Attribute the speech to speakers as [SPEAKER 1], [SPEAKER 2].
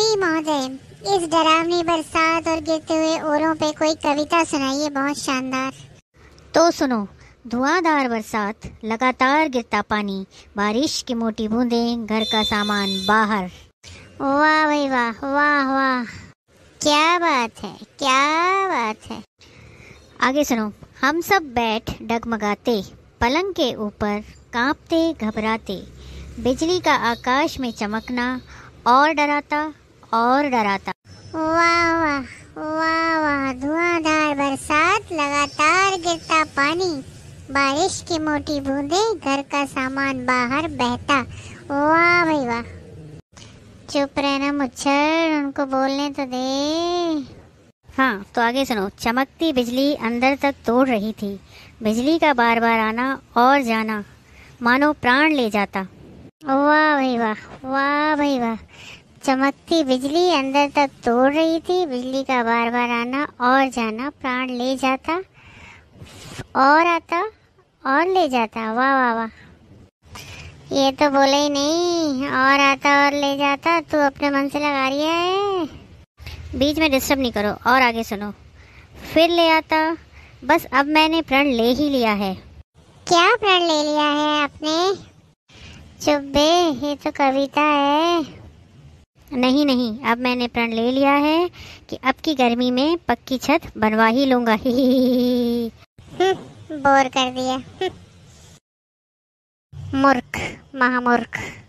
[SPEAKER 1] कवि महोदय इस डरावनी बरसात और गिरते हुए ओरों पे कोई कविता सुनाइए बहुत शानदार तो सुनो धुआंधार बरसात लगातार गिरता पानी बारिश की मोटी बूंदें घर का सामान बाहर वाह भाई वाह वाह वाह क्या बात है क्या बात है आगे सुनो हम सब बैठ डगमगाते पलंग के ऊपर कांपते घबराते बिजली का आकाश में चमकना और डराता और डराता वाह वाह वाह वाह धुआंधार बरसात लगातार गिरता पानी बारिश की मोटी बूंदे घर का सामान बाहर बहता वाह भाई वाह चुप रहना मुच्छर उनको बोलने तो दे हाँ तो आगे सुनो चमकती बिजली अंदर तक तोड़ रही थी बिजली का बार बार आना और जाना मानो प्राण ले जाता वाह भाई वाह वाह भाई वाह चमकती बिजली अंदर तक तोड़ रही थी बिजली का बार बार आना और जाना प्राण ले जाता और आता और ले जाता वाह वाह वाह ये तो बोले ही नहीं और आता और ले जाता तू अपने मन से लगा रही है बीच में डिस्टर्ब नहीं करो और आगे सुनो फिर ले आता बस अब मैंने प्रण ले ही लिया है क्या प्रण ले लिया है आपने चुप बे ये तो कविता है नहीं नहीं अब मैंने प्रण ले लिया है कि अब की गर्मी में पक्की छत बनवा ही लूंगा ही, ही, ही, ही। बोर कर दिया मूर्ख महामूर्ख